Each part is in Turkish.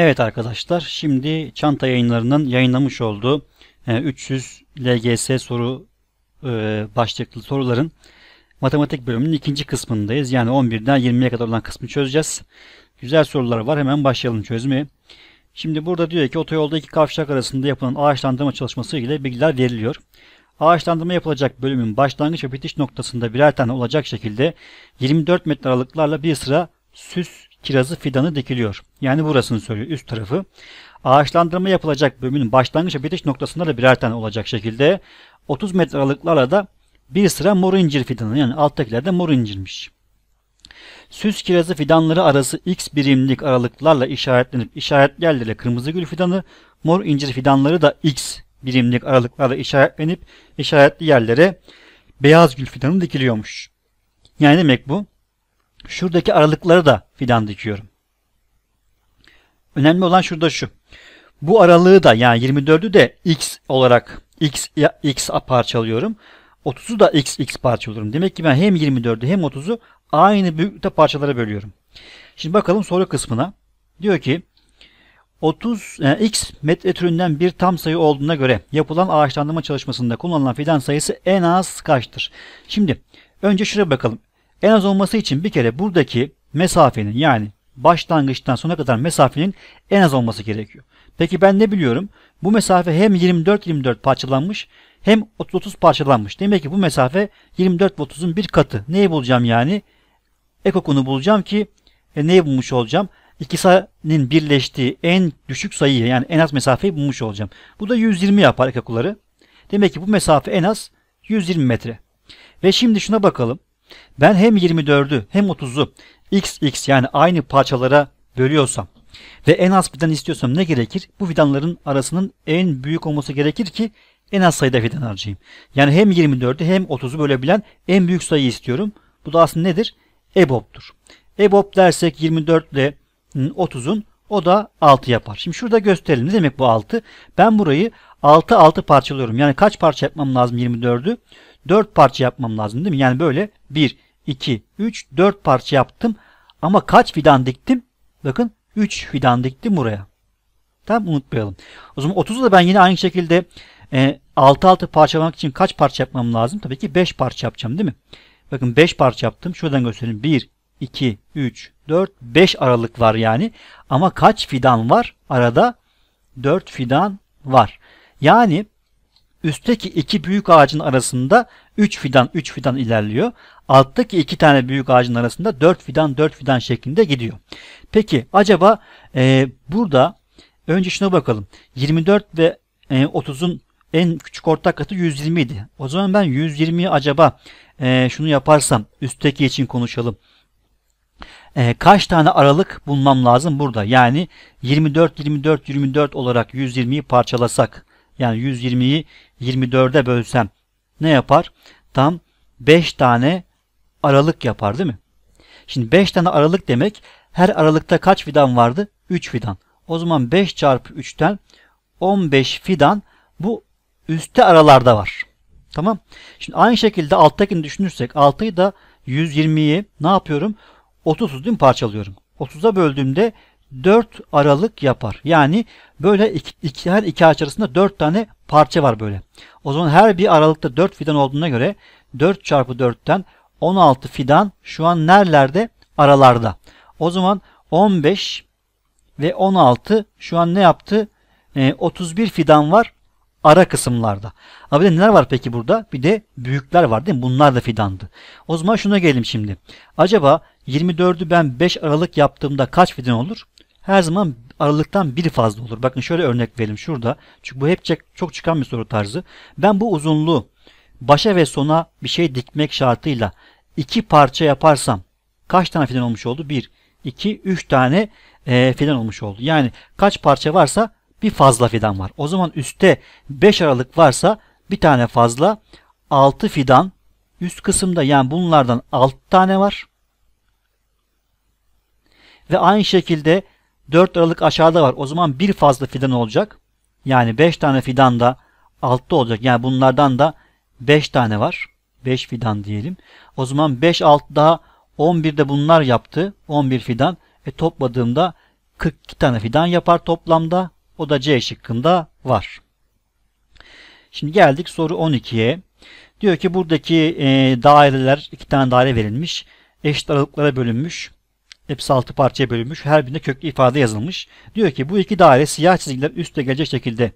Evet arkadaşlar şimdi çanta yayınlarının yayınlamış olduğu 300 e, LGS soru e, başlıklı soruların matematik bölümünün ikinci kısmındayız. Yani 11'den 20'ye kadar olan kısmı çözeceğiz. Güzel sorular var hemen başlayalım çözmeye. Şimdi burada diyor ki otoyolda iki kavşak arasında yapılan ağaçlandırma çalışması ile bilgiler veriliyor. Ağaçlandırma yapılacak bölümün başlangıç ve bitiş noktasında birer tane olacak şekilde 24 metre aralıklarla bir sıra süs kirazı fidanı dikiliyor. Yani burasını söylüyor üst tarafı. Ağaçlandırma yapılacak bölümün başlangıç ve bitiş noktasında da birer tane olacak şekilde 30 metre aralıklarla da bir sıra mor incir fidanı yani alttakiler de mor incirmiş. Süs kirazı fidanları arası x birimlik aralıklarla işaretlenip işaretli yerlere kırmızı gül fidanı, mor incir fidanları da x birimlik aralıklarla işaretlenip işaretli yerlere beyaz gül fidanı dikiliyormuş. Yani demek bu Şuradaki aralıkları da fidan dikiyorum. Önemli olan şurada şu. Bu aralığı da yani 24'ü de x olarak x x parçalıyorum. 30'u da x x parçalıyorum. Demek ki ben hem 24'ü hem 30'u aynı büyüklükte parçalara bölüyorum. Şimdi bakalım soru kısmına. Diyor ki 30 yani e, x metre türünden bir tam sayı olduğuna göre yapılan ağaçlandırma çalışmasında kullanılan fidan sayısı en az kaçtır? Şimdi önce şuraya bakalım. En az olması için bir kere buradaki mesafenin yani başlangıçtan sona kadar mesafenin en az olması gerekiyor. Peki ben ne biliyorum? Bu mesafe hem 24-24 parçalanmış hem 30-30 parçalanmış. Demek ki bu mesafe 24-30'un bir katı. Neyi bulacağım yani? Ekokunu bulacağım ki e, neyi bulmuş olacağım? İkisinin birleştiği en düşük sayıyı yani en az mesafeyi bulmuş olacağım. Bu da 120 yapar ekokuları. Demek ki bu mesafe en az 120 metre. Ve şimdi şuna bakalım. Ben hem 24'ü hem 30'u xx yani aynı parçalara bölüyorsam ve en az fidan istiyorsam ne gerekir? Bu fidanların arasının en büyük olması gerekir ki en az sayıda fidan harcayayım. Yani hem 24'ü hem 30'u bölebilen en büyük sayı istiyorum. Bu da aslında nedir? EBOB'dur. EBOB dersek 24 ile 30'un o da 6 yapar. Şimdi şurada gösterelim. Ne demek bu 6? Ben burayı 6 6 parçalıyorum. Yani kaç parça yapmam lazım 24'ü? 4 parça yapmam lazım değil mi? Yani böyle 1, 2, 3, 4 parça yaptım. Ama kaç fidan diktim? Bakın 3 fidan diktim buraya. Tamam unutmayalım. O zaman 30'u da ben yine aynı şekilde e, 6 6 parçalamak için kaç parça yapmam lazım? Tabii ki 5 parça yapacağım değil mi? Bakın 5 parça yaptım. Şuradan göstereyim. 1, 2, 3, 4, 5 aralık var yani. Ama kaç fidan var? Arada 4 fidan var. Yani Üstteki iki büyük ağacın arasında 3 fidan 3 fidan ilerliyor. Alttaki iki tane büyük ağacın arasında 4 fidan 4 fidan şeklinde gidiyor. Peki acaba e, burada önce şuna bakalım. 24 ve e, 30'un en küçük ortak katı 120 idi. O zaman ben 120'yi acaba e, şunu yaparsam üstteki için konuşalım. E, kaç tane aralık bulmam lazım burada? Yani 24, 24, 24 olarak 120'yi parçalasak yani 120'yi 24'e bölsem ne yapar? Tam 5 tane aralık yapar değil mi? Şimdi 5 tane aralık demek her aralıkta kaç fidan vardı? 3 fidan. O zaman 5 çarpı 3'ten 15 fidan bu üstte aralarda var. Tamam. Şimdi aynı şekilde alttakini düşünürsek 6'yı da 120'yi ne yapıyorum? 30 değil mi parçalıyorum. 30'a böldüğümde 4 aralık yapar. Yani böyle iki, iki, her iki ağaç arasında 4 tane parça var böyle. O zaman her bir aralıkta 4 fidan olduğuna göre 4 çarpı 4'ten 16 fidan şu an nerelerde? Aralarda. O zaman 15 ve 16 şu an ne yaptı? E, ee, 31 fidan var ara kısımlarda. Abi de neler var peki burada? Bir de büyükler var değil mi? Bunlar da fidandı. O zaman şuna gelelim şimdi. Acaba 24'ü ben 5 Aralık yaptığımda kaç fidan olur? her zaman aralıktan biri fazla olur. Bakın şöyle örnek verelim şurada. Çünkü bu hep çok çıkan bir soru tarzı. Ben bu uzunluğu başa ve sona bir şey dikmek şartıyla iki parça yaparsam kaç tane fidan olmuş oldu? 1, 2, 3 tane e, fidan olmuş oldu. Yani kaç parça varsa bir fazla fidan var. O zaman üstte 5 aralık varsa bir tane fazla 6 fidan üst kısımda yani bunlardan 6 tane var. Ve aynı şekilde 4 aralık aşağıda var. O zaman bir fazla fidan olacak. Yani 5 tane fidan da altta olacak. Yani bunlardan da 5 tane var. 5 fidan diyelim. O zaman 5 alt daha 11 de bunlar yaptı. 11 fidan. E topladığımda 42 tane fidan yapar toplamda. O da C şıkkında var. Şimdi geldik soru 12'ye. Diyor ki buradaki e, daireler iki tane daire verilmiş. Eşit aralıklara bölünmüş. Hepsi altı parçaya bölünmüş. Her birinde köklü ifade yazılmış. Diyor ki bu iki daire siyah çizgiler üstte gelecek şekilde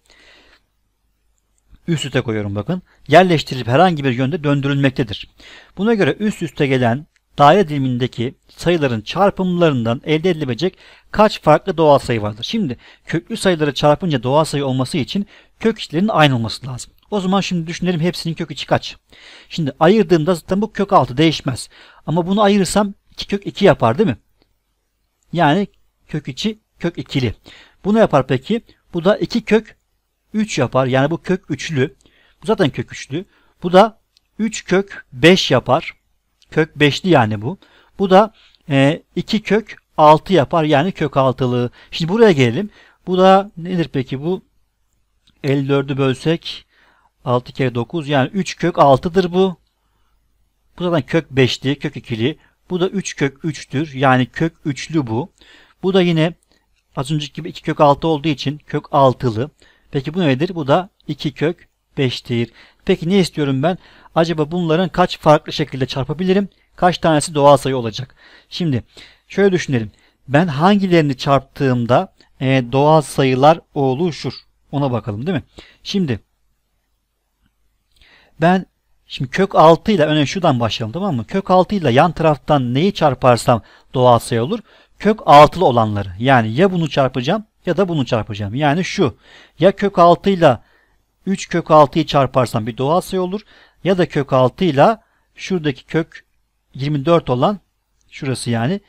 üst üste koyuyorum bakın. Yerleştirilip herhangi bir yönde döndürülmektedir. Buna göre üst üste gelen daire dilimindeki sayıların çarpımlarından elde edilebilecek kaç farklı doğal sayı vardır? Şimdi köklü sayıları çarpınca doğal sayı olması için kök içlerinin aynı olması lazım. O zaman şimdi düşünelim hepsinin kök içi kaç? Şimdi ayırdığımda zaten bu kök altı değişmez. Ama bunu ayırırsam 2 kök 2 yapar değil mi? Yani kök içi kök ikili. Bu ne yapar peki? Bu da 2 kök 3 yapar. Yani bu kök üçlü. Bu zaten kök üçlü. Bu da 3 kök 5 yapar. Kök 5'li yani bu. Bu da 2 e, kök 6 yapar. Yani kök altılı. Şimdi buraya gelelim. Bu da nedir peki bu? 54'ü bölsek 6 kere 9 yani 3 kök 6'dır bu. Bu zaten kök 5'li, kök 2'li. Bu da 3 kök 3'tür. Yani kök üçlü bu. Bu da yine az önceki gibi 2 kök 6 olduğu için kök 6'lı. Peki bu nedir? Bu da 2 kök 5'tir. Peki ne istiyorum ben? Acaba bunların kaç farklı şekilde çarpabilirim? Kaç tanesi doğal sayı olacak? Şimdi şöyle düşünelim. Ben hangilerini çarptığımda e, doğal sayılar oluşur? Ona bakalım değil mi? Şimdi ben Şimdi kök 6 ile önemli şuradan başlayalım tamam mı? Kök 6 ile yan taraftan neyi çarparsam doğal sayı olur. Kök 6'lı olanları. Yani ya bunu çarpacağım ya da bunu çarpacağım. Yani şu. Ya kök 6 ile 3 kök 6'yı çarparsam bir doğal sayı olur. Ya da kök 6 ile şuradaki kök 24 olan şurası yani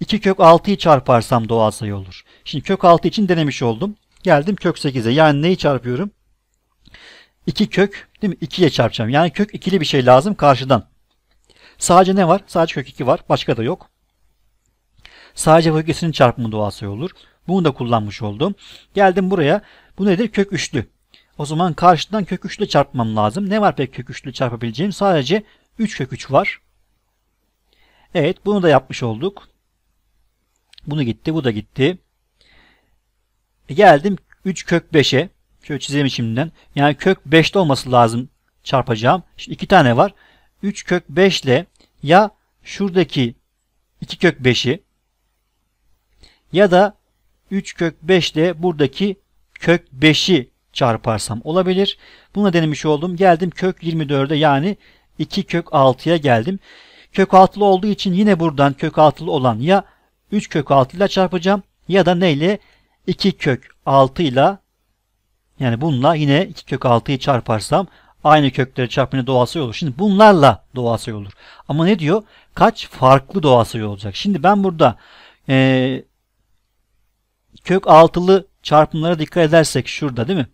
2 kök 6'yı çarparsam doğal sayı olur. Şimdi kök 6 için denemiş oldum. Geldim kök 8'e. Yani neyi çarpıyorum? 2 kök değil mi? 2'ye çarpacağım. Yani kök ikili bir şey lazım karşıdan. Sadece ne var? Sadece kök 2 var. Başka da yok. Sadece bu ikisinin çarpımı doğal olur. Bunu da kullanmış oldum. Geldim buraya. Bu nedir? Kök üçlü. O zaman karşıdan kök üçlü çarpmam lazım. Ne var pek kök üçlü çarpabileceğim? Sadece 3 kök 3 var. Evet bunu da yapmış olduk. Bunu gitti. Bu da gitti. E, geldim 3 kök 5'e. Şöyle çizeyim şimdiden. Yani kök 5'te olması lazım çarpacağım. Şimdi iki tane var. 3 kök 5 ile ya şuradaki 2 kök 5'i ya da 3 kök 5 ile buradaki kök 5'i çarparsam olabilir. Bunu denemiş oldum. Geldim kök 24'e yani 2 kök 6'ya geldim. Kök 6'lı olduğu için yine buradan kök 6'lı olan ya 3 kök 6 ile çarpacağım ya da neyle 2 kök 6 ile yani bununla yine 2 kök 6'yı çarparsam aynı kökleri çarpımıyla doğası sayı olur. Şimdi bunlarla doğası sayı olur. Ama ne diyor? Kaç farklı doğası sayı olacak? Şimdi ben burada e, kök altılı çarpımlara dikkat edersek şurada değil mi?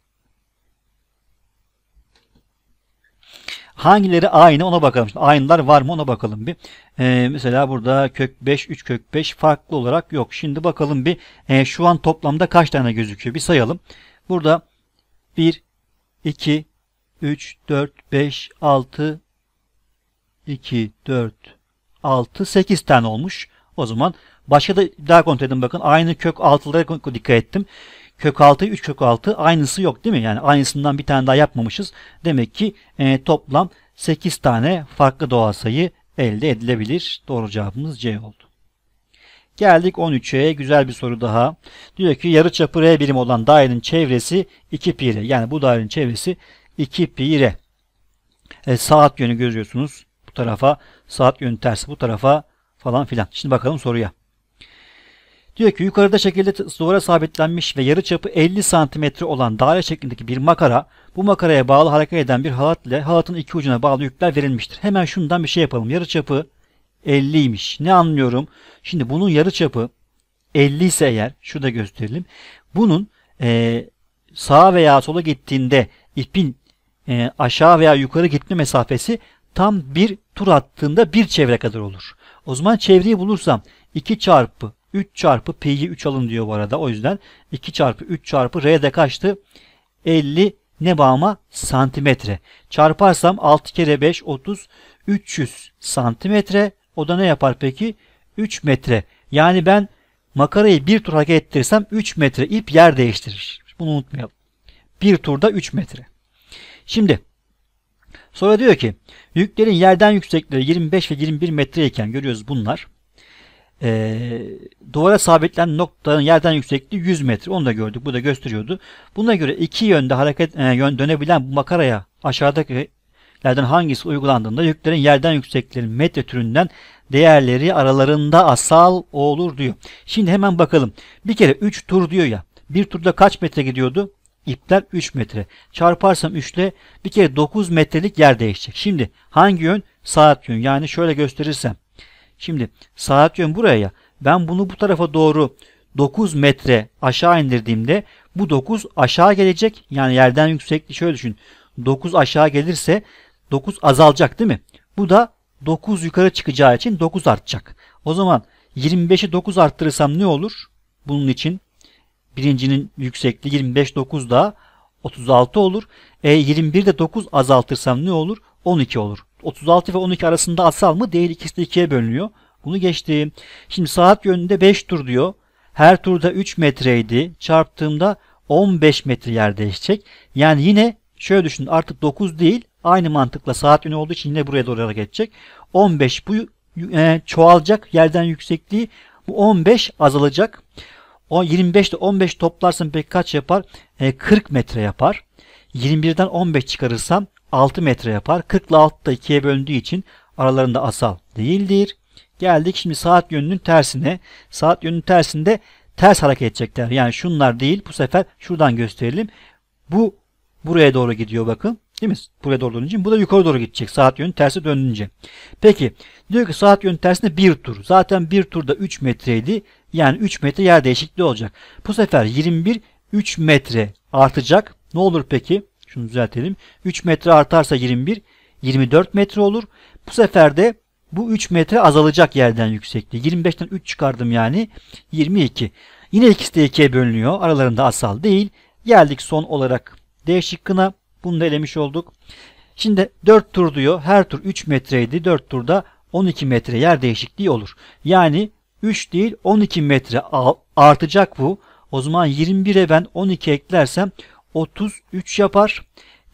Hangileri aynı ona bakalım. Şimdi aynılar var mı ona bakalım bir. Ee, mesela burada kök 5, 3 kök 5 farklı olarak yok. Şimdi bakalım bir e, şu an toplamda kaç tane gözüküyor bir sayalım. Burada 1, 2, 3, 4, 5, 6, 2, 4, 6, 8 tane olmuş. O zaman başka da daha kontrol edin bakın. Aynı kök altılara dikkat ettim. Kök altı, 3 kök altı aynısı yok değil mi? Yani aynısından bir tane daha yapmamışız. Demek ki e, toplam 8 tane farklı doğal sayı elde edilebilir. Doğru cevabımız C oldu. Geldik 13'e güzel bir soru daha. Diyor ki yarı çapı R birim olan dairenin çevresi 2 pi r. Yani bu dairenin çevresi 2 pi r. E, saat yönü görüyorsunuz bu tarafa. Saat yönü tersi bu tarafa falan filan. Şimdi bakalım soruya. Diyor ki yukarıda şekilde duvara sabitlenmiş ve yarı çapı 50 cm olan daire şeklindeki bir makara bu makaraya bağlı hareket eden bir halat ile halatın iki ucuna bağlı yükler verilmiştir. Hemen şundan bir şey yapalım. Yarı çapı 50 50'ymiş. Ne anlıyorum? Şimdi bunun yarı çapı 50 ise eğer şurada gösterelim. Bunun e, sağa veya sola gittiğinde ipin e, aşağı veya yukarı gitme mesafesi tam bir tur attığında bir çevre kadar olur. O zaman çevreyi bulursam 2 çarpı 3 çarpı pi'yi 3 alın diyor bu arada. O yüzden 2 çarpı 3 çarpı r de kaçtı? 50 ne bağıma? Santimetre. Çarparsam 6 kere 5 30 300 santimetre o da ne yapar peki? 3 metre. Yani ben makarayı bir tur hareket ettirirsem 3 metre ip yer değiştirir. Bunu unutmayalım. Bir turda 3 metre. Şimdi sonra diyor ki yüklerin yerden yüksekleri 25 ve 21 metreyken görüyoruz bunlar. Ee, duvara sabitlenen noktanın yerden yüksekliği 100 metre. Onu da gördük. Bu da gösteriyordu. Buna göre iki yönde hareket e, yön dönebilen bu makaraya aşağıdaki lerden hangisi uygulandığında yüklerin yerden yükseklerin metre türünden değerleri aralarında asal olur diyor. Şimdi hemen bakalım. Bir kere 3 tur diyor ya. Bir turda kaç metre gidiyordu? İpler 3 metre. Çarparsam 3 ile bir kere 9 metrelik yer değişecek. Şimdi hangi yön? Saat yön. Yani şöyle gösterirsem. Şimdi saat yön buraya ya. Ben bunu bu tarafa doğru 9 metre aşağı indirdiğimde bu 9 aşağı gelecek. Yani yerden yüksekliği şöyle düşün. 9 aşağı gelirse 9 azalacak değil mi? Bu da 9 yukarı çıkacağı için 9 artacak. O zaman 25'i 9 arttırırsam ne olur? Bunun için birincinin yüksekliği 25 9 da 36 olur. E 21'de 9 azaltırsam ne olur? 12 olur. 36 ve 12 arasında asal mı? Değil ikisi de 2'ye bölünüyor. Bunu geçtim. Şimdi saat yönünde 5 tur diyor. Her turda 3 metreydi. Çarptığımda 15 metre yer değişecek. Yani yine şöyle düşünün artık 9 değil Aynı mantıkla saat yönü olduğu için yine buraya doğru hareket edecek. 15 bu e, çoğalacak yerden yüksekliği. Bu 15 azalacak. O 25 15 toplarsın, pek kaç yapar? E, 40 metre yapar. 21'den 15 çıkarırsam 6 metre yapar. 40 ile 6 da 2'ye bölündüğü için aralarında asal değildir. Geldik şimdi saat yönünün tersine. Saat yönünün tersinde ters hareket edecekler. Yani şunlar değil bu sefer şuradan gösterelim. Bu buraya doğru gidiyor bakın. Değil mi? Buraya doğru dönünce. Bu da yukarı doğru gidecek saat yönü tersi dönünce. Peki diyor ki saat yönü tersine bir tur. Zaten bir turda 3 metreydi. Yani 3 metre yer değişikliği olacak. Bu sefer 21 3 metre artacak. Ne olur peki? Şunu düzeltelim. 3 metre artarsa 21 24 metre olur. Bu sefer de bu 3 metre azalacak yerden yüksekliği. 25'ten 3 çıkardım yani 22. Yine ikisi de 2'ye bölünüyor. Aralarında asal değil. Geldik son olarak D şıkkına. Bunu da elemiş olduk. Şimdi 4 tur diyor. Her tur 3 metreydi. 4 turda 12 metre yer değişikliği olur. Yani 3 değil 12 metre artacak bu. O zaman 21'e ben 12 eklersem 33 yapar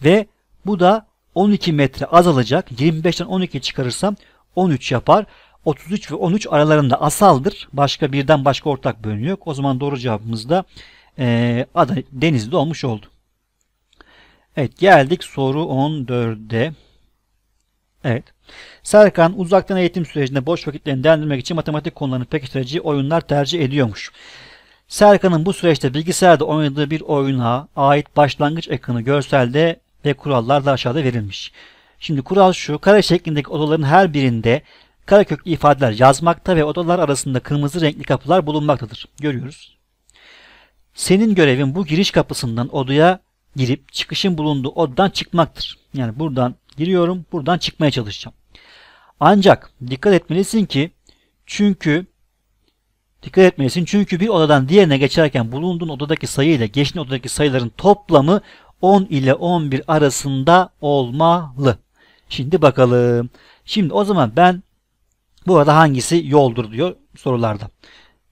ve bu da 12 metre azalacak. 25'ten 12 çıkarırsam 13 yapar. 33 ve 13 aralarında asaldır. Başka birden başka ortak bölünü yok. O zaman doğru cevabımız da e, Adana, Denizli olmuş oldu. Evet geldik soru 14'e. Evet. Serkan uzaktan eğitim sürecinde boş vakitlerini değerlendirmek için matematik konularını pekiştirici oyunlar tercih ediyormuş. Serkan'ın bu süreçte bilgisayarda oynadığı bir oyuna ait başlangıç ekranı görselde ve kurallar da aşağıda verilmiş. Şimdi kural şu, kare şeklindeki odaların her birinde kare köklü ifadeler yazmakta ve odalar arasında kırmızı renkli kapılar bulunmaktadır. Görüyoruz. Senin görevin bu giriş kapısından odaya girip çıkışın bulunduğu odadan çıkmaktır. Yani buradan giriyorum, buradan çıkmaya çalışacağım. Ancak dikkat etmelisin ki çünkü dikkat etmelisin çünkü bir odadan diğerine geçerken bulunduğun odadaki sayı ile geçtiğin odadaki sayıların toplamı 10 ile 11 arasında olmalı. Şimdi bakalım. Şimdi o zaman ben bu arada hangisi yoldur diyor sorularda.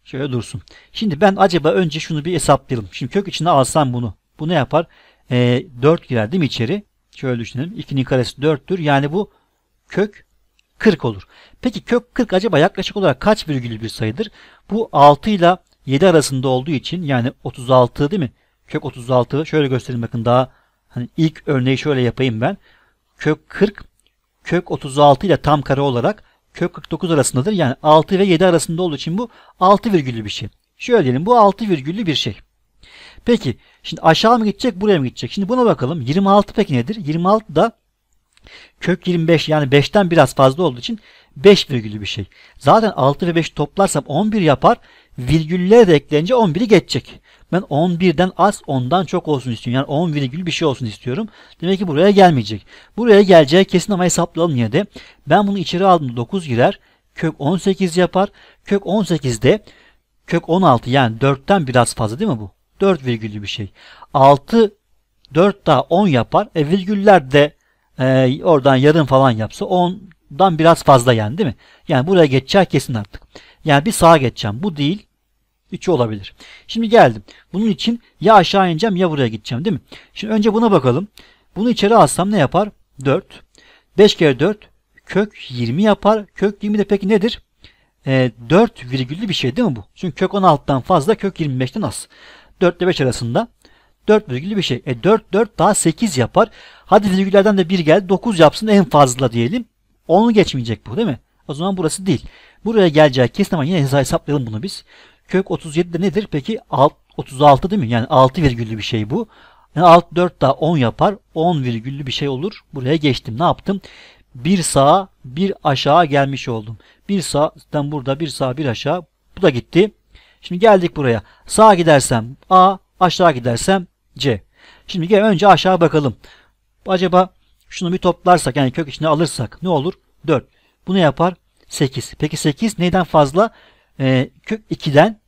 Şöyle dursun. Şimdi ben acaba önce şunu bir hesaplayalım. Şimdi kök içine alsam bunu. Bu ne yapar? e, 4 girer değil mi içeri? Şöyle düşünelim. 2'nin karesi 4'tür. Yani bu kök 40 olur. Peki kök 40 acaba yaklaşık olarak kaç virgül bir sayıdır? Bu 6 ile 7 arasında olduğu için yani 36 değil mi? Kök 36 şöyle göstereyim bakın daha hani ilk örneği şöyle yapayım ben. Kök 40 kök 36 ile tam kare olarak kök 49 arasındadır. Yani 6 ve 7 arasında olduğu için bu 6 virgüllü bir şey. Şöyle diyelim bu 6 virgüllü bir şey. Peki şimdi aşağı mı gidecek buraya mı gidecek? Şimdi buna bakalım. 26 peki nedir? 26 da kök 25 yani 5'ten biraz fazla olduğu için 5 virgülü bir şey. Zaten 6 ve 5 toplarsam 11 yapar. Virgüller de eklenince 11'i geçecek. Ben 11'den az 10'dan çok olsun istiyorum. Yani 10 virgül bir şey olsun istiyorum. Demek ki buraya gelmeyecek. Buraya geleceği kesin ama hesaplayalım yine de. Ben bunu içeri aldım 9 girer. Kök 18 yapar. Kök 18'de kök 16 yani 4'ten biraz fazla değil mi bu? 4 virgüllü bir şey. 6 4 daha 10 yapar. E virgüller de e, oradan yarım falan yapsa 10'dan biraz fazla yani değil mi? Yani buraya geçecek kesin artık. Yani bir sağa geçeceğim. Bu değil. 3'ü olabilir. Şimdi geldim. Bunun için ya aşağı ineceğim ya buraya gideceğim değil mi? Şimdi önce buna bakalım. Bunu içeri alsam ne yapar? 4. 5 kere 4 kök 20 yapar. Kök 20 de peki nedir? E, 4 virgüllü bir şey değil mi bu? Çünkü kök 16'dan fazla kök 25'ten az. 4 ile 5 arasında. 4 virgülü bir şey. E 4 4 daha 8 yapar. Hadi virgüllerden de 1 gel 9 yapsın en fazla diyelim. 10'u geçmeyecek bu değil mi? O zaman burası değil. Buraya gelecek kesin ama yine hesaplayalım bunu biz. Kök 37 de nedir? Peki 36 değil mi? Yani 6 virgüllü bir şey bu. Yani alt 4 daha 10 yapar. 10 virgüllü bir şey olur. Buraya geçtim. Ne yaptım? Bir sağa bir aşağı gelmiş oldum. Bir sağdan burada bir sağ bir aşağı. Bu da gitti. Şimdi geldik buraya. Sağa gidersem A, aşağı gidersem C. Şimdi gel önce aşağı bakalım. Acaba şunu bir toplarsak yani kök içine alırsak ne olur? 4. Bu ne yapar? 8. Peki 8 neyden fazla? Ee, kök 2'den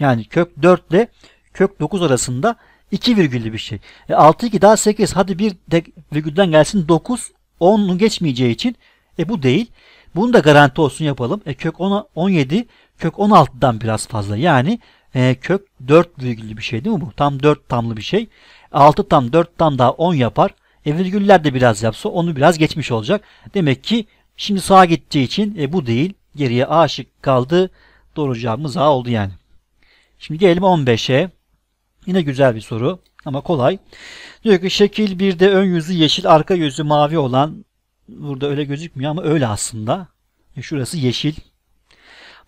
yani kök 4 ile kök 9 arasında 2 virgüllü bir şey. E, 6 2 daha 8 hadi bir de virgülden gelsin 9 10'u geçmeyeceği için e, bu değil. Bunu da garanti olsun yapalım. E, kök 10, 17 kök 16'dan biraz fazla. Yani e, kök 4 virgüllü bir şey değil mi bu? Tam 4 tamlı bir şey. 6 tam 4 tam daha 10 yapar. E, virgüller de biraz yapsa onu biraz geçmiş olacak. Demek ki şimdi sağa gideceği için e, bu değil. Geriye A şık kaldı. Doğru cevabımız A oldu yani. Şimdi gelelim 15'e. Yine güzel bir soru ama kolay. Diyor ki şekil 1'de ön yüzü yeşil, arka yüzü mavi olan burada öyle gözükmüyor ama öyle aslında. E, şurası yeşil,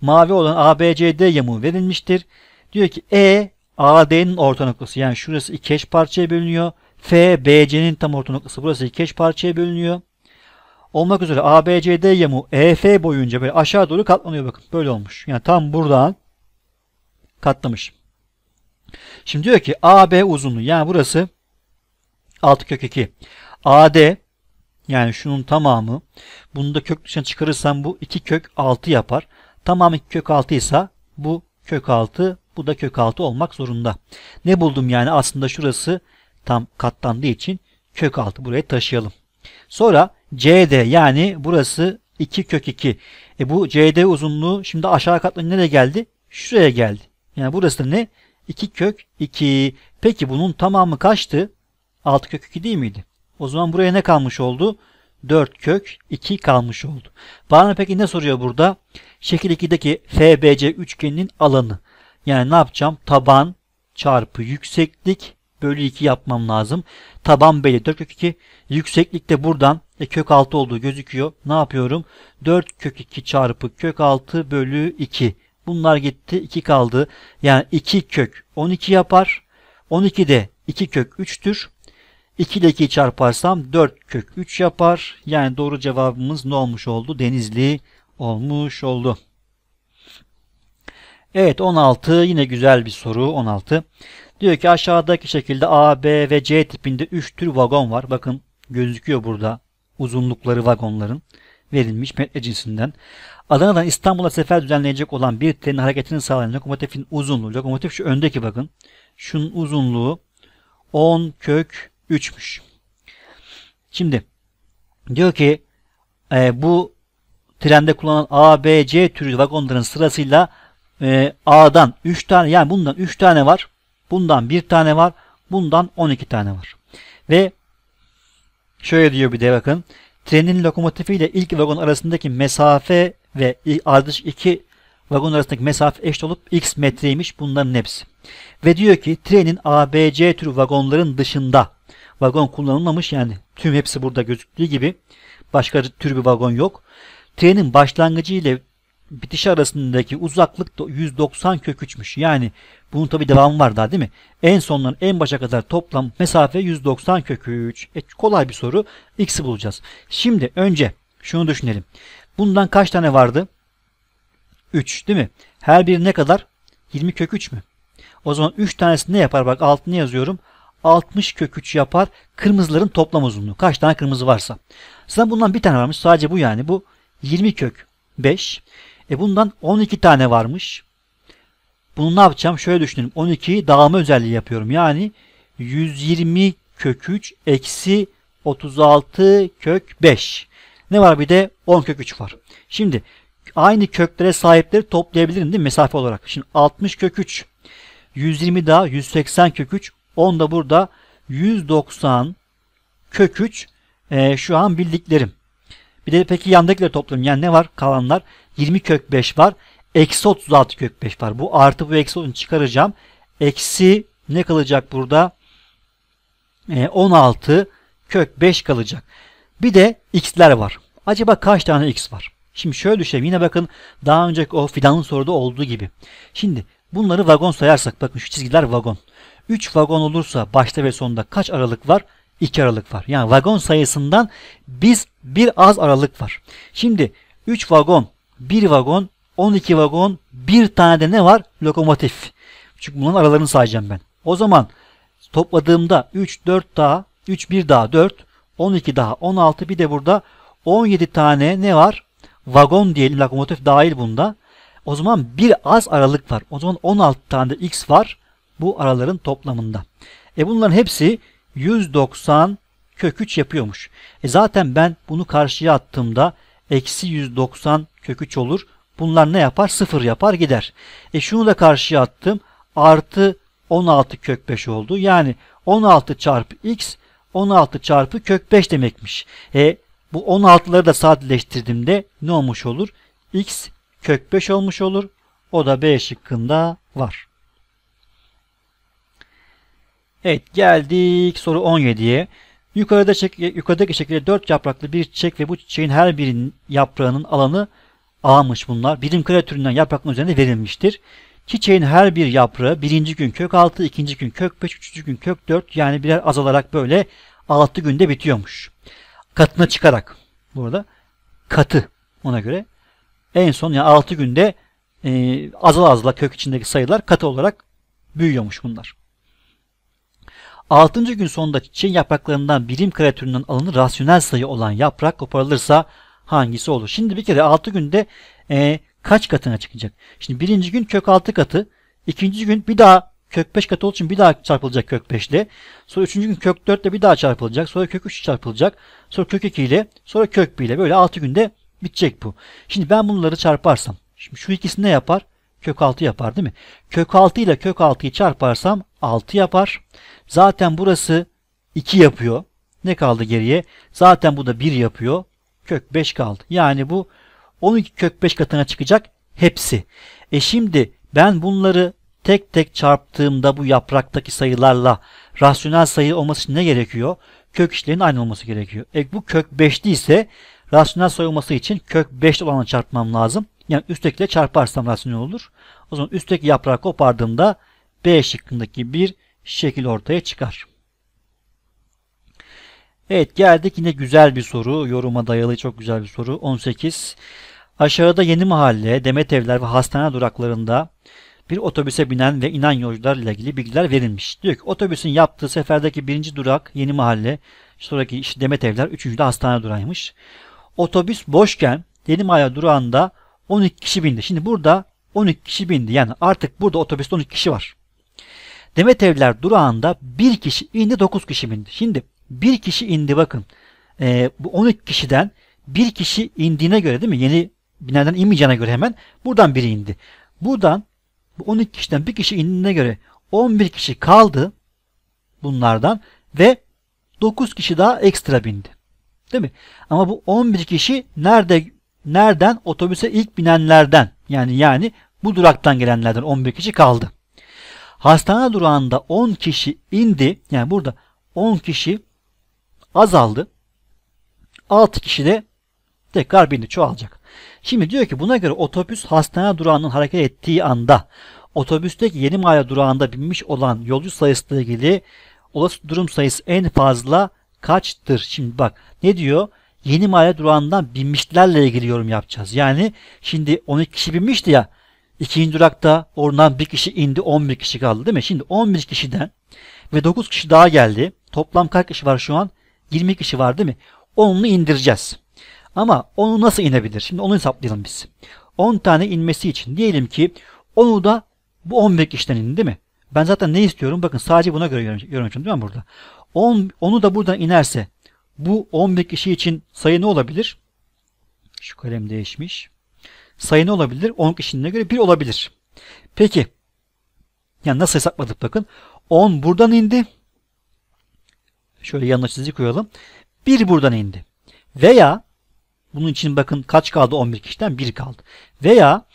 mavi olan ABCD yamuğu verilmiştir. Diyor ki E AD'nin orta noktası yani şurası iki eş parçaya bölünüyor. F BC'nin tam orta noktası burası iki eş parçaya bölünüyor. Olmak üzere ABCD yamuğu EF boyunca böyle aşağı doğru katlanıyor bakın böyle olmuş. Yani tam buradan katlamış. Şimdi diyor ki AB uzunluğu yani burası 6 kök 2. AD yani şunun tamamı. Bunu da kök dışına çıkarırsam bu 2 kök 6 yapar. Tamamı kök 6 ise bu kök 6 bu da kök 6 olmak zorunda. Ne buldum yani aslında şurası tam katlandığı için kök 6 buraya taşıyalım. Sonra CD yani burası 2 kök 2. E bu CD uzunluğu şimdi aşağı katlanınca nereye geldi? Şuraya geldi. Yani burası da ne? 2 kök 2. Peki bunun tamamı kaçtı? 6 kök 2 değil miydi? O zaman buraya ne kalmış oldu? 4 kök 2 kalmış oldu. Bana peki ne soruyor burada? Şekil 2'deki FBC üçgeninin alanı. Yani ne yapacağım? Taban çarpı yükseklik bölü 2 yapmam lazım. Taban belli 4 kök 2. Yükseklik de buradan e, kök 6 olduğu gözüküyor. Ne yapıyorum? 4 kök 2 çarpı kök 6 bölü 2. Bunlar gitti 2 kaldı. Yani 2 kök 12 yapar. 12 de 2 kök 3'tür. 2 ile 2'yi çarparsam 4 kök 3 yapar. Yani doğru cevabımız ne olmuş oldu? Denizli olmuş oldu. Evet 16 yine güzel bir soru 16. Diyor ki aşağıdaki şekilde A, B ve C tipinde 3 tür vagon var. Bakın gözüküyor burada uzunlukları vagonların verilmiş metre cinsinden. Adana'dan İstanbul'a sefer düzenleyecek olan bir trenin hareketini sağlayan lokomotifin uzunluğu. Lokomotif şu öndeki bakın. Şunun uzunluğu 10 kök 3'müş. Şimdi diyor ki e, bu trende kullanılan A, B, C türü vagonların sırasıyla e, A'dan 3 tane yani bundan 3 tane var. Bundan 1 tane var. Bundan 12 tane var. Ve şöyle diyor bir de bakın. Trenin lokomotifi ile ilk vagon arasındaki mesafe ve ardışık iki vagon arasındaki mesafe eşit olup x metreymiş bunların hepsi. Ve diyor ki trenin ABC türü vagonların dışında vagon kullanılmamış yani tüm hepsi burada gözüktüğü gibi başka tür bir vagon yok. Trenin başlangıcı ile bitiş arasındaki uzaklık da 190 kök 3'müş. Yani bunun tabi devamı var daha değil mi? En sondan en başa kadar toplam mesafe 190 kök 3. E, kolay bir soru. X'i bulacağız. Şimdi önce şunu düşünelim. Bundan kaç tane vardı? 3 değil mi? Her biri ne kadar? 20 kök 3 mü? O zaman 3 tanesi ne yapar? Bak altına yazıyorum. 60 kök 3 yapar. Kırmızıların toplam uzunluğu. Kaç tane kırmızı varsa. Sana bundan bir tane varmış. Sadece bu yani. Bu 20 kök 5. E bundan 12 tane varmış. Bunu ne yapacağım? Şöyle düşünelim. 12'yi dağılma özelliği yapıyorum. Yani 120 kök 3 eksi 36 kök 5. Ne var bir de 10 kök 3 var. Şimdi aynı köklere sahipleri toplayabilirim değil mi mesafe olarak? Şimdi 60 kök 3, 120 daha 180 kök 3, 10 da burada 190 kök 3 e, şu an bildiklerim. Bir de peki yandakileri topluyorum. Yani ne var? Kalanlar 20 kök 5 var. Eksi 36 kök 5 var. Bu artı bu eksi 10 çıkaracağım. Eksi ne kalacak burada? E, 16 kök 5 kalacak. Bir de x'ler var. Acaba kaç tane x var? Şimdi şöyle düşünelim. Yine bakın daha önceki o fidanın soruda olduğu gibi. Şimdi bunları vagon sayarsak bakın şu çizgiler vagon. 3 vagon olursa başta ve sonda kaç aralık var? 2 aralık var. Yani vagon sayısından biz bir az aralık var. Şimdi 3 vagon, 1 vagon, 12 vagon, bir tane de ne var? Lokomotif. Çünkü bunların aralarını sayacağım ben. O zaman topladığımda 3 4 daha, 3 1 daha 4, 12 daha 16 bir de burada 17 tane ne var? Vagon diyelim lokomotif dahil bunda. O zaman bir az aralık var. O zaman 16 tane de X var bu araların toplamında. E bunların hepsi 190 kök 3 yapıyormuş. E zaten ben bunu karşıya attığımda eksi 190 kök 3 olur. Bunlar ne yapar? Sıfır yapar gider. E şunu da karşıya attım. Artı 16 kök 5 oldu. Yani 16 çarpı x 16 çarpı kök 5 demekmiş. E bu 16'ları da sadeleştirdiğimde ne olmuş olur? x kök 5 olmuş olur. O da B şıkkında var. Evet geldik soru 17'ye. Yukarıda şek yukarıdaki şekilde 4 yapraklı bir çiçek ve bu çiçeğin her birinin yaprağının alanı almış bunlar. Birim kare türünden yaprakların üzerinde verilmiştir. Çiçeğin her bir yaprağı birinci gün kök 6, ikinci gün kök 5, üçüncü gün kök 4 yani birer azalarak böyle 6 günde bitiyormuş. Katına çıkarak burada katı ona göre en son yani 6 günde e, azal azala kök içindeki sayılar katı olarak büyüyormuş bunlar. 6. gün sonunda çiçeğin yapraklarından birim kreatüründen alınan rasyonel sayı olan yaprak koparılırsa hangisi olur? Şimdi bir kere 6 günde e, kaç katına çıkacak? Şimdi birinci gün kök 6 katı, ikinci gün bir daha kök 5 katı olduğu için bir daha çarpılacak kök 5 ile. Sonra üçüncü gün kök 4 ile bir daha çarpılacak. Sonra kök 3 çarpılacak. Sonra kök 2 ile. Sonra kök 1 ile. Böyle 6 günde bitecek bu. Şimdi ben bunları çarparsam. Şimdi şu ikisini ne yapar? Kök 6 yapar değil mi? Kök 6 ile kök 6'yı çarparsam 6 yapar. Zaten burası 2 yapıyor. Ne kaldı geriye? Zaten bu da 1 yapıyor. Kök 5 kaldı. Yani bu 12 kök 5 katına çıkacak hepsi. E şimdi ben bunları tek tek çarptığımda bu yapraktaki sayılarla rasyonel sayı olması için ne gerekiyor? Kök işlerinin aynı olması gerekiyor. E bu kök 5'li ise rasyonel sayı olması için kök 5 olanı çarpmam lazım. Yani üsttekiyle çarparsam rasyonel olur. O zaman üstteki yaprağı kopardığımda B şıkkındaki bir şekil ortaya çıkar. Evet geldik yine güzel bir soru. Yoruma dayalı çok güzel bir soru. 18. Aşağıda yeni mahalle, demet evler ve hastane duraklarında bir otobüse binen ve inen yolcular ile ilgili bilgiler verilmiş. Diyor ki otobüsün yaptığı seferdeki birinci durak yeni mahalle, sonraki işte demet evler, üçüncü de hastane durağıymış. Otobüs boşken yeni mahalle durağında 12 kişi bindi. Şimdi burada 12 kişi bindi. Yani artık burada otobüste 12 kişi var. Demet Evler durağında bir kişi indi 9 kişi indi. Şimdi bir kişi indi bakın. E, bu 12 kişiden bir kişi indiğine göre değil mi? Yeni binadan inmeyeceğine göre hemen buradan biri indi. Buradan bu 12 kişiden bir kişi indiğine göre 11 kişi kaldı bunlardan ve 9 kişi daha ekstra bindi. Değil mi? Ama bu 11 kişi nerede nereden otobüse ilk binenlerden yani yani bu duraktan gelenlerden 11 kişi kaldı. Hastane durağında 10 kişi indi. Yani burada 10 kişi azaldı. 6 kişi de tekrar bindi çoğalacak. Şimdi diyor ki buna göre otobüs hastane durağının hareket ettiği anda otobüsteki yeni mahalle durağında binmiş olan yolcu sayısı ile ilgili olası durum sayısı en fazla kaçtır? Şimdi bak ne diyor? Yeni mahalle durağından binmişlerle ilgili yorum yapacağız. Yani şimdi 12 kişi binmişti ya İkinci durakta oradan bir kişi indi 11 kişi kaldı değil mi? Şimdi 11 kişiden ve 9 kişi daha geldi. Toplam kaç kişi var şu an? 20 kişi var değil mi? 10'unu indireceğiz. Ama onu nasıl inebilir? Şimdi onu hesaplayalım biz. 10 tane inmesi için diyelim ki onu da bu 11 kişiden indi değil mi? Ben zaten ne istiyorum? Bakın sadece buna göre yorumluyorum değil mi burada? 10, onu da buradan inerse bu 11 kişi için sayı ne olabilir? Şu kalem değişmiş sayı ne olabilir? Onluk işlemine göre 1 olabilir. Peki. Yani nasıl hesapladık bakın. 10 buradan indi. Şöyle yanına çizgi koyalım. 1 buradan indi. Veya bunun için bakın kaç kaldı 11 kişiden 1 kaldı. Veya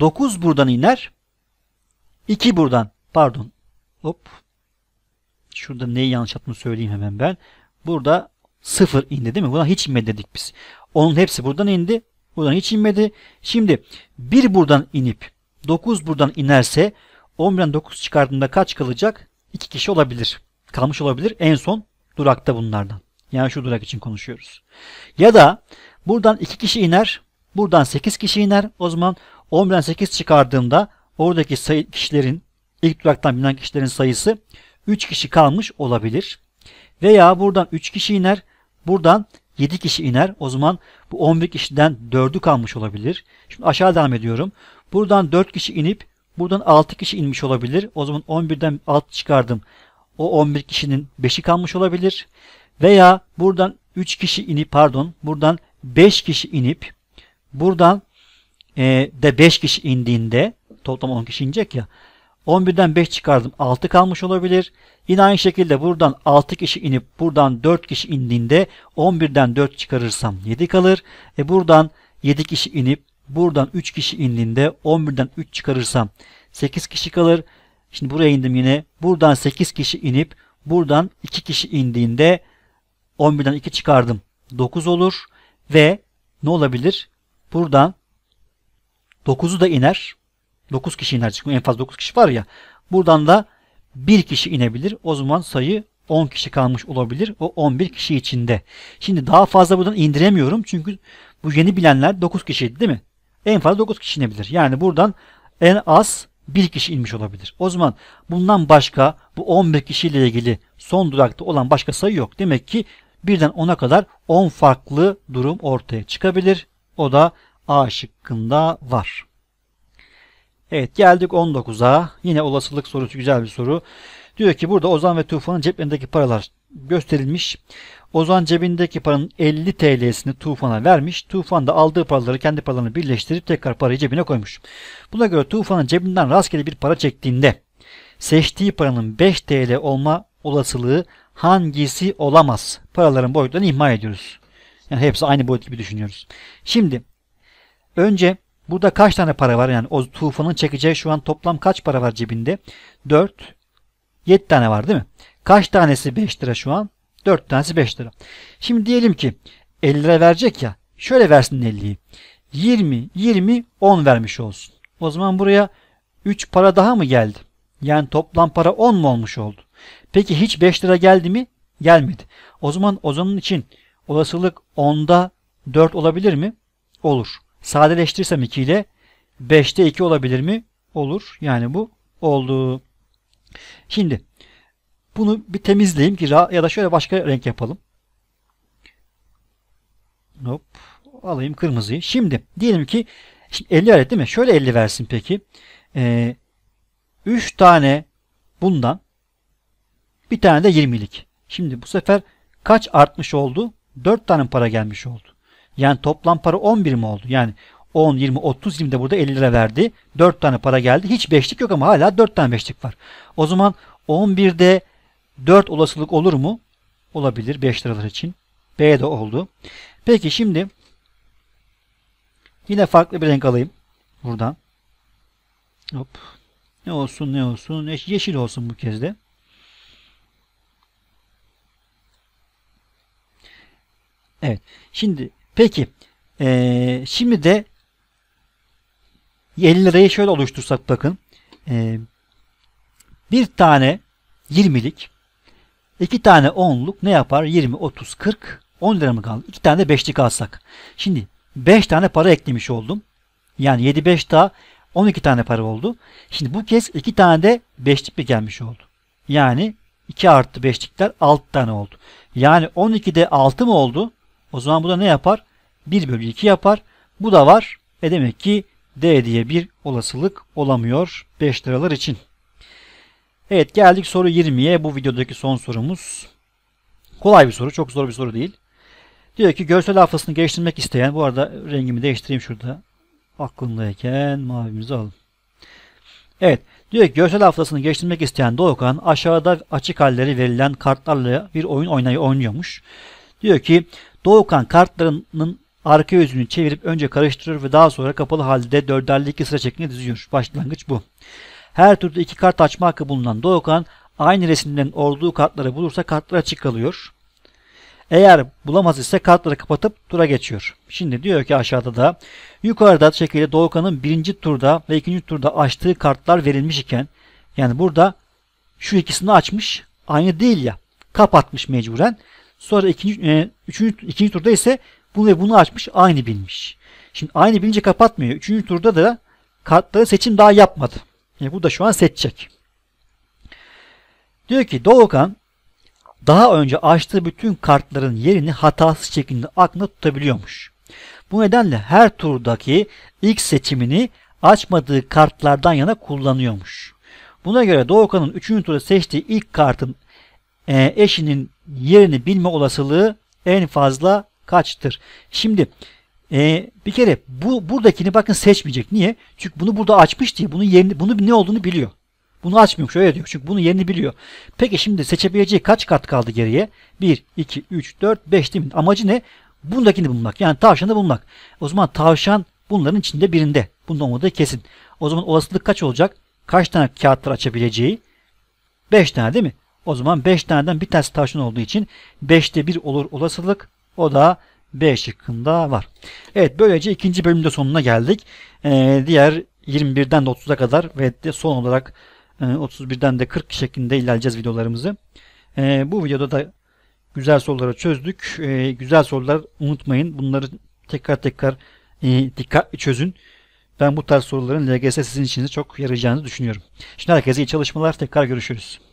9 buradan iner. 2 buradan pardon. Hop. Şurada neyi yanlış yaptığımı söyleyeyim hemen ben. Burada 0 indi değil mi? Buna hiç inmedi dedik biz. Onun hepsi buradan indi. Buradan hiç inmedi. Şimdi 1 buradan inip 9 buradan inerse 11'den 9 çıkardığında kaç kalacak? 2 kişi olabilir. Kalmış olabilir en son durakta bunlardan. Yani şu durak için konuşuyoruz. Ya da buradan 2 kişi iner. Buradan 8 kişi iner. O zaman 11'den 8 çıkardığında oradaki sayı kişilerin ilk duraktan binen kişilerin sayısı 3 kişi kalmış olabilir. Veya buradan 3 kişi iner. Buradan 7 kişi iner. O zaman bu 11 kişiden 4'ü kalmış olabilir. Şimdi aşağı devam ediyorum. Buradan 4 kişi inip buradan 6 kişi inmiş olabilir. O zaman 11'den 6 çıkardım. O 11 kişinin 5'i kalmış olabilir. Veya buradan 3 kişi inip pardon buradan 5 kişi inip buradan e, de 5 kişi indiğinde toplam 10 kişi inecek ya. 11'den 5 çıkardım 6 kalmış olabilir. Yine aynı şekilde buradan 6 kişi inip buradan 4 kişi indiğinde 11'den 4 çıkarırsam 7 kalır. E buradan 7 kişi inip buradan 3 kişi indiğinde 11'den 3 çıkarırsam 8 kişi kalır. Şimdi buraya indim yine. Buradan 8 kişi inip buradan 2 kişi indiğinde 11'den 2 çıkardım. 9 olur ve ne olabilir? Buradan 9'u da iner. 9 kişi iner çünkü en fazla 9 kişi var ya. Buradan da 1 kişi inebilir. O zaman sayı 10 kişi kalmış olabilir. O 11 kişi içinde. Şimdi daha fazla buradan indiremiyorum. Çünkü bu yeni bilenler 9 kişiydi değil mi? En fazla 9 kişi inebilir. Yani buradan en az 1 kişi inmiş olabilir. O zaman bundan başka bu 11 kişiyle ilgili son durakta olan başka sayı yok. Demek ki birden 10'a kadar 10 farklı durum ortaya çıkabilir. O da A şıkkında var. Evet geldik 19'a. Yine olasılık sorusu güzel bir soru. Diyor ki burada Ozan ve Tufan'ın ceplerindeki paralar gösterilmiş. Ozan cebindeki paranın 50 TL'sini Tufan'a vermiş. Tufan da aldığı paraları kendi paralarını birleştirip tekrar parayı cebine koymuş. Buna göre Tufan'ın cebinden rastgele bir para çektiğinde seçtiği paranın 5 TL olma olasılığı hangisi olamaz? Paraların boyutlarını ihmal ediyoruz. Yani hepsi aynı boyut gibi düşünüyoruz. Şimdi önce Burada kaç tane para var? Yani o tufanın çekeceği şu an toplam kaç para var cebinde? 4, 7 tane var değil mi? Kaç tanesi 5 lira şu an? 4 tanesi 5 lira. Şimdi diyelim ki 50 lira verecek ya. Şöyle versin 50'yi. 20, 20, 10 vermiş olsun. O zaman buraya 3 para daha mı geldi? Yani toplam para 10 mu olmuş oldu? Peki hiç 5 lira geldi mi? Gelmedi. O zaman Ozan'ın için olasılık 10'da 4 olabilir mi? Olur. Sadeleştirsem 2 ile 5'te 2 olabilir mi? Olur. Yani bu oldu. Şimdi bunu bir temizleyeyim ki ya da şöyle başka renk yapalım. Hop. Alayım kırmızıyı. Şimdi diyelim ki şimdi 50 adet değil mi? Şöyle 50 versin peki. Ee, 3 tane bundan bir tane de 20'lik. Şimdi bu sefer kaç artmış oldu? 4 tane para gelmiş oldu. Yani toplam para 11 mi oldu? Yani 10, 20, 30, 20 de burada 50 lira verdi. 4 tane para geldi. Hiç 5'lik yok ama hala 4 tane 5'lik var. O zaman 11'de 4 olasılık olur mu? Olabilir 5 liralar için. B de oldu. Peki şimdi yine farklı bir renk alayım buradan. Hop. Ne olsun ne olsun. Yeşil olsun bu kez de. Evet. Şimdi Peki e, şimdi de 50 lirayı şöyle oluştursak bakın. E, bir tane 20'lik iki tane 10'luk ne yapar? 20, 30, 40 10 lira mı kaldı? İki tane de 5'lik alsak. Şimdi 5 tane para eklemiş oldum. Yani 7, 5 daha 12 tane para oldu. Şimdi bu kez iki tane de 5'lik mi gelmiş oldu? Yani 2 artı 5'likler 6 tane oldu. Yani 12'de 6 mı oldu? O zaman bu da ne yapar? 1 bölü 2 yapar. Bu da var E demek ki D diye bir olasılık olamıyor 5 liralar için. Evet geldik soru 20'ye. Bu videodaki son sorumuz. Kolay bir soru. Çok zor bir soru değil. Diyor ki görsel hafızasını geliştirmek isteyen. Bu arada rengimi değiştireyim şurada. aklındayken mavimizi alın. Evet. Diyor ki görsel hafızasını geliştirmek isteyen Doğukan aşağıda açık halleri verilen kartlarla bir oyun oynayı oynuyormuş. Diyor ki Doğukan kartlarının Arka yüzünü çevirip önce karıştırır ve daha sonra kapalı halde dörderli iki sıra şeklinde diziyor. Başlangıç bu. Her türlü iki kart açma hakkı bulunan Doğukan aynı resimden olduğu kartları bulursa kartlar açık kalıyor. Eğer bulamaz ise kartları kapatıp tura geçiyor. Şimdi diyor ki aşağıda da yukarıda şekilde Doğukan'ın birinci turda ve ikinci turda açtığı kartlar verilmiş iken yani burada şu ikisini açmış aynı değil ya kapatmış mecburen. Sonra ikinci, e, üçüncü, ikinci turda ise bunu ve bunu açmış aynı bilmiş. Şimdi aynı bilince kapatmıyor. Üçüncü turda da kartları seçim daha yapmadı. Yani bu da şu an seçecek. Diyor ki Doğukan daha önce açtığı bütün kartların yerini hatasız şekilde aklında tutabiliyormuş. Bu nedenle her turdaki ilk seçimini açmadığı kartlardan yana kullanıyormuş. Buna göre Doğukan'ın 3. turda seçtiği ilk kartın e, eşinin yerini bilme olasılığı en fazla kaçtır? Şimdi e, bir kere bu buradakini bakın seçmeyecek. Niye? Çünkü bunu burada açmış diye bunun yerini, bunun ne olduğunu biliyor. Bunu açmıyor. Şöyle diyor. Çünkü bunun yerini biliyor. Peki şimdi seçebileceği kaç kart kaldı geriye? 1, 2, 3, 4, 5 değil mi? Amacı ne? Bundakini bulmak. Yani tavşanı bulmak. O zaman tavşan bunların içinde birinde. Bunun olmadığı kesin. O zaman olasılık kaç olacak? Kaç tane kağıtlar açabileceği? 5 tane değil mi? O zaman 5 taneden bir tanesi tavşan olduğu için 5'te 1 olur olasılık. O da B şıkkında var. Evet böylece ikinci bölümde sonuna geldik. Ee, diğer 21'den de 30'a kadar ve de son olarak 31'den e, de 40 şeklinde ilerleyeceğiz videolarımızı. Ee, bu videoda da güzel soruları çözdük. Ee, güzel sorular unutmayın. Bunları tekrar tekrar e, dikkatli çözün. Ben bu tarz soruların LGS sizin için çok yarayacağını düşünüyorum. Şimdi herkese iyi çalışmalar. Tekrar görüşürüz.